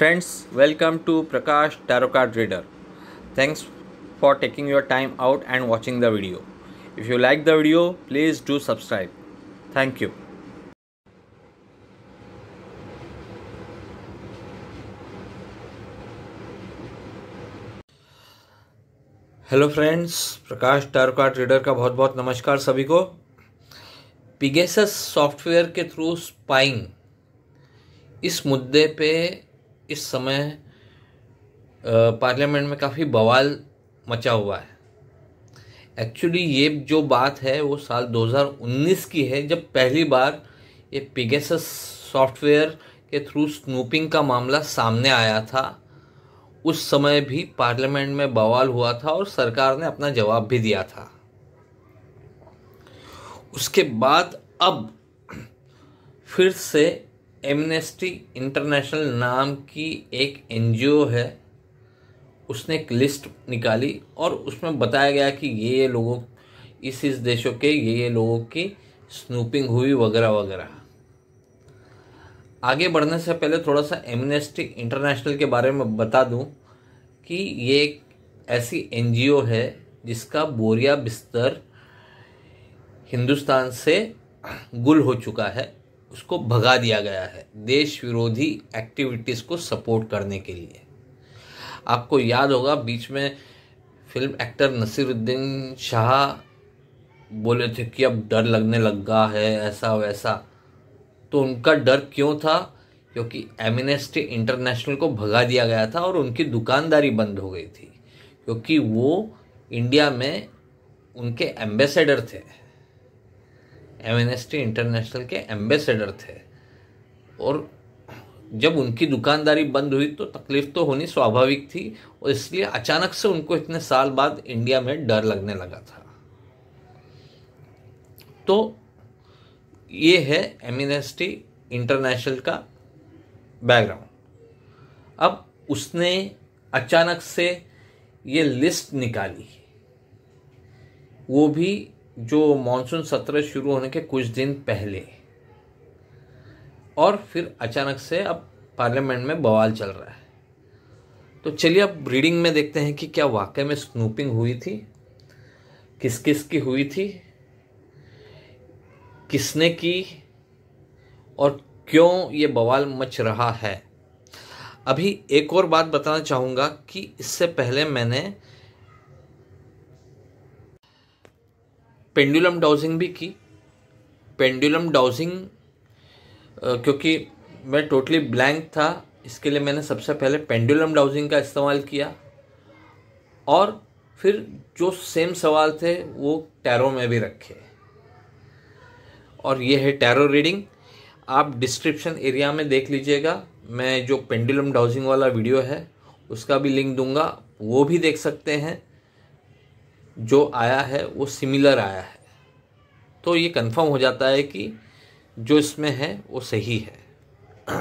friends welcome to Prakash tarot card reader thanks for taking your time out and watching the video if you like the video please do subscribe thank you hello friends Prakash tarot card reader का बहुत बहुत नमस्कार सभी को Pegasus software के through spying इस मुद्दे पे इस समय पार्लियामेंट में काफ़ी बवाल मचा हुआ है एक्चुअली ये जो बात है वो साल 2019 की है जब पहली बार ये पिगेस सॉफ्टवेयर के थ्रू स्नूपिंग का मामला सामने आया था उस समय भी पार्लियामेंट में बवाल हुआ था और सरकार ने अपना जवाब भी दिया था उसके बाद अब फिर से एमनेस्टी इंटरनेशनल नाम की एक एनजीओ है उसने एक लिस्ट निकाली और उसमें बताया गया कि ये ये लोगों इस इस देशों के ये ये लोगों की स्नूपिंग हुई वगैरह वगैरह आगे बढ़ने से पहले थोड़ा सा एमनेस्टी इंटरनेशनल के बारे में बता दूं कि ये एक ऐसी एनजीओ है जिसका बोरिया बिस्तर हिंदुस्तान से गुल हो चुका है उसको भगा दिया गया है देश विरोधी एक्टिविटीज़ को सपोर्ट करने के लिए आपको याद होगा बीच में फिल्म एक्टर नसीरुद्दीन शाह बोले थे कि अब डर लगने लगा है ऐसा वैसा तो उनका डर क्यों था क्योंकि एमिनेस्टी इंटरनेशनल को भगा दिया गया था और उनकी दुकानदारी बंद हो गई थी क्योंकि वो इंडिया में उनके एम्बेसडर थे एमएनएसटी इंटरनेशनल के एम्बेसडर थे और जब उनकी दुकानदारी बंद हुई तो तकलीफ तो होनी स्वाभाविक थी और इसलिए अचानक से उनको इतने साल बाद इंडिया में डर लगने लगा था तो ये है एमनेस्टी इंटरनेशनल का बैकग्राउंड अब उसने अचानक से ये लिस्ट निकाली वो भी जो मानसून सत्र शुरू होने के कुछ दिन पहले और फिर अचानक से अब पार्लियामेंट में बवाल चल रहा है तो चलिए अब रीडिंग में देखते हैं कि क्या वाकई में स्नूपिंग हुई थी किस किस की हुई थी किसने की और क्यों ये बवाल मच रहा है अभी एक और बात बताना चाहूँगा कि इससे पहले मैंने पेंडुलम डाउजिंग भी की पेंडुलम डाउजिंग क्योंकि मैं टोटली ब्लैंक था इसके लिए मैंने सबसे पहले पेंडुलम डाउजिंग का इस्तेमाल किया और फिर जो सेम सवाल थे वो टैरो में भी रखे और ये है टैरो रीडिंग आप डिस्क्रिप्शन एरिया में देख लीजिएगा मैं जो पेंडुलम डाउजिंग वाला वीडियो है उसका भी लिंक दूंगा वो भी देख सकते हैं जो आया है वो सिमिलर आया है तो ये कंफर्म हो जाता है कि जो इसमें है वो सही है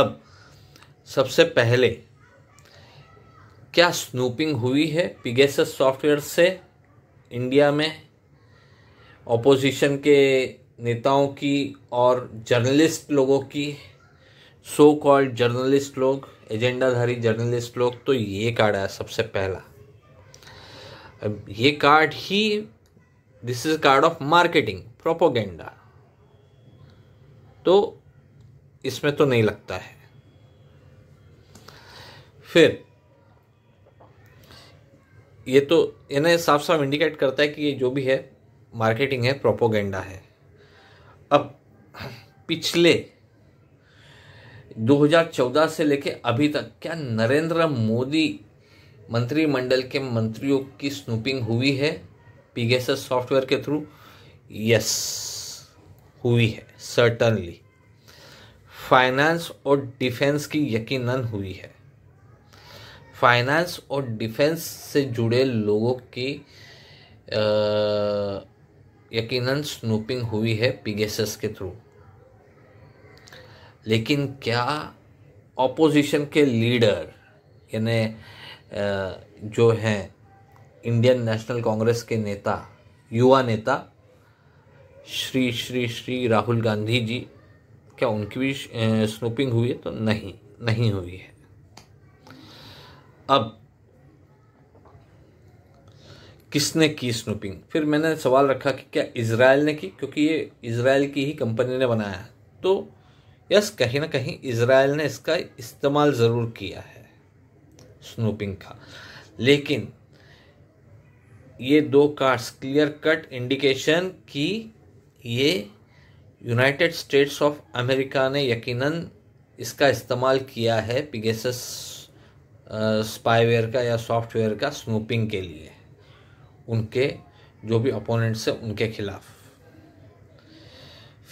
अब सबसे पहले क्या स्नूपिंग हुई है पिगेस सॉफ्टवेयर से इंडिया में ऑपोजिशन के नेताओं की और जर्नलिस्ट लोगों की सो कॉल्ड जर्नलिस्ट लोग एजेंडाधारी जर्नलिस्ट लोग तो ये काढ़ा है सबसे पहला ये कार्ड ही this is card of marketing propaganda तो इसमें तो नहीं लगता है फिर ये तो इन्हें साफ साफ इंडिकेट करता है कि ये जो भी है मार्केटिंग है प्रोपोगेंडा है अब पिछले 2014 से लेके अभी तक क्या नरेंद्र मोदी मंत्रिमंडल के मंत्रियों की स्नूपिंग हुई है पीगेस सॉफ्टवेयर के थ्रू यस हुई है सर्टनली फाइनेंस और डिफेंस की यकीनन हुई है फाइनेंस और डिफेंस से जुड़े लोगों की यकीनन स्नूपिंग हुई है पिगेसस के थ्रू लेकिन क्या ऑपोजिशन के लीडर यानी जो हैं इंडियन नेशनल कांग्रेस के नेता युवा नेता श्री श्री श्री राहुल गांधी जी क्या उनकी भी स्नूपिंग हुई है तो नहीं नहीं हुई है अब किसने की स्नूपिंग फिर मैंने सवाल रखा कि क्या इसराइल ने की क्योंकि ये इसराइल की ही कंपनी ने बनाया है तो यस कहीं ना कहीं इसराइल ने इसका इस्तेमाल ज़रूर किया है स्नूपिंग था लेकिन ये दो कार्ड्स क्लियर कट इंडिकेशन कि ये यूनाइटेड स्टेट्स ऑफ अमेरिका ने यकीनन इसका इस्तेमाल किया है पिगेस स्पाईवेयर का या सॉफ्टवेयर का स्नूपिंग के लिए उनके जो भी अपोनेंट्स हैं उनके खिलाफ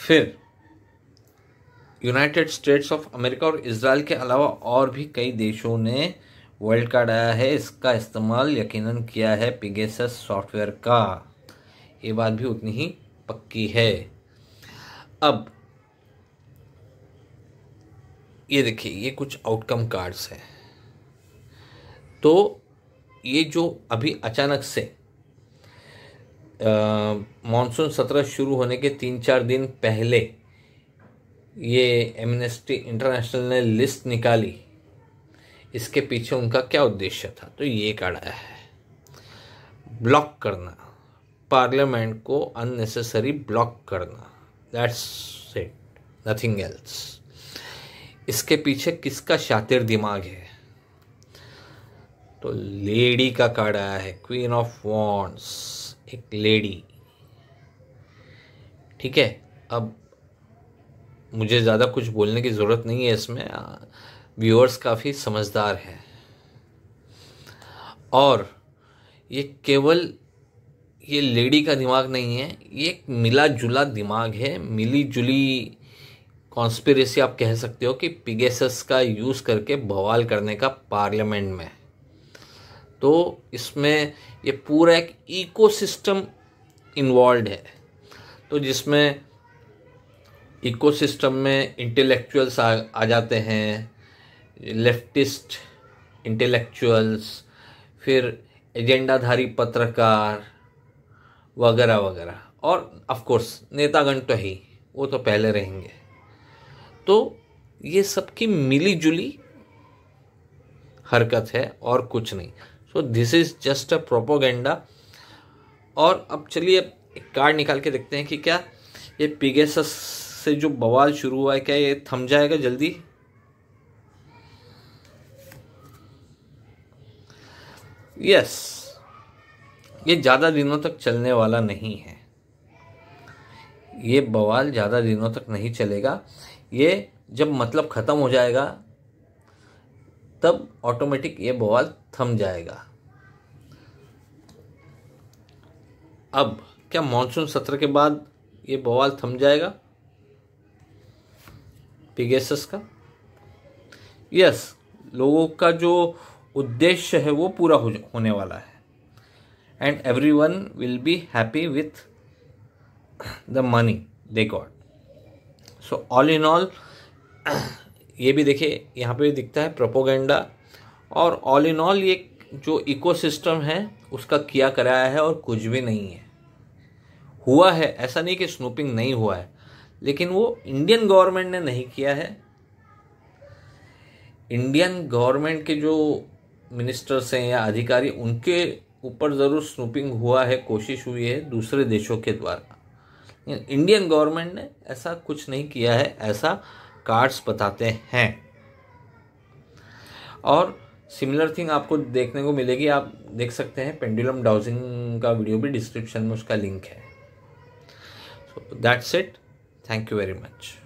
फिर यूनाइटेड स्टेट्स ऑफ अमेरिका और इसराइल के अलावा और भी कई देशों ने वर्ल्ड कार्ड आया है इसका इस्तेमाल यकीनन किया है पिगेस सॉफ्टवेयर का ये बात भी उतनी ही पक्की है अब ये देखिए ये कुछ आउटकम कार्ड्स हैं तो ये जो अभी अचानक से मानसून सत्र शुरू होने के तीन चार दिन पहले ये एमनेस्टी इंटरनेशनल ने लिस्ट निकाली इसके पीछे उनका क्या उद्देश्य था तो ये कड़ा है ब्लॉक करना पार्लियामेंट को अननेसेसरी ब्लॉक करना दैट्स इट नथिंग एल्स इसके पीछे किसका शातिर दिमाग है तो लेडी का कार्ड आया है क्वीन ऑफ वॉन्ट्स एक लेडी ठीक है अब मुझे ज़्यादा कुछ बोलने की ज़रूरत नहीं है इसमें व्यूअर्स काफ़ी समझदार हैं और ये केवल ये लेडी का दिमाग नहीं है ये एक मिला जुला दिमाग है मिली जुली कॉन्स्पिरेसी आप कह सकते हो कि पिगेसस का यूज़ करके बवाल करने का पार्लियामेंट में तो इसमें ये पूरा एक इकोसिस्टम इन्वॉल्व है तो जिसमें इकोसिस्टम में इंटेलेक्चुअल्स आ, आ जाते हैं लेफ्टिस्ट इंटेलेक्चुअल्स फिर एजेंडाधारी पत्रकार वगैरह वगैरह और ऑफ कोर्स नेतागण तो ही वो तो पहले रहेंगे तो ये सबकी मिली जुली हरकत है और कुछ नहीं so this is just a propaganda और अब चलिए एक कार्ड निकाल के देखते हैं कि क्या ये पिगेसस से जो बवाल शुरू हुआ है क्या ये थम जाएगा जल्दी यस ये ज़्यादा दिनों तक चलने वाला नहीं है ये बवाल ज़्यादा दिनों तक नहीं चलेगा ये जब मतलब ख़त्म हो जाएगा तब ऑटोमेटिक ये बवाल थम जाएगा अब क्या मानसून सत्र के बाद ये बवाल थम जाएगा पिगेसस का यस लोगों का जो उद्देश्य है वो पूरा हो होने वाला है and everyone will be happy with the money they got so all in all ये भी देखिए यहाँ पे भी दिखता है प्रोपोगेंडा और ऑल इन ऑल ये जो इकोसिस्टम है उसका किया कराया है और कुछ भी नहीं है हुआ है ऐसा नहीं कि स्नूपिंग नहीं हुआ है लेकिन वो इंडियन गवर्नमेंट ने नहीं किया है इंडियन गवर्नमेंट के जो मिनिस्टर्स हैं या अधिकारी उनके ऊपर ज़रूर स्नूपिंग हुआ है कोशिश हुई है दूसरे देशों के द्वारा इंडियन गवर्नमेंट ने ऐसा कुछ नहीं किया है ऐसा कार्ड्स बताते हैं और सिमिलर थिंग आपको देखने को मिलेगी आप देख सकते हैं पेंडुलम डाउजिंग का वीडियो भी डिस्क्रिप्शन में उसका लिंक है so that's it thank you very much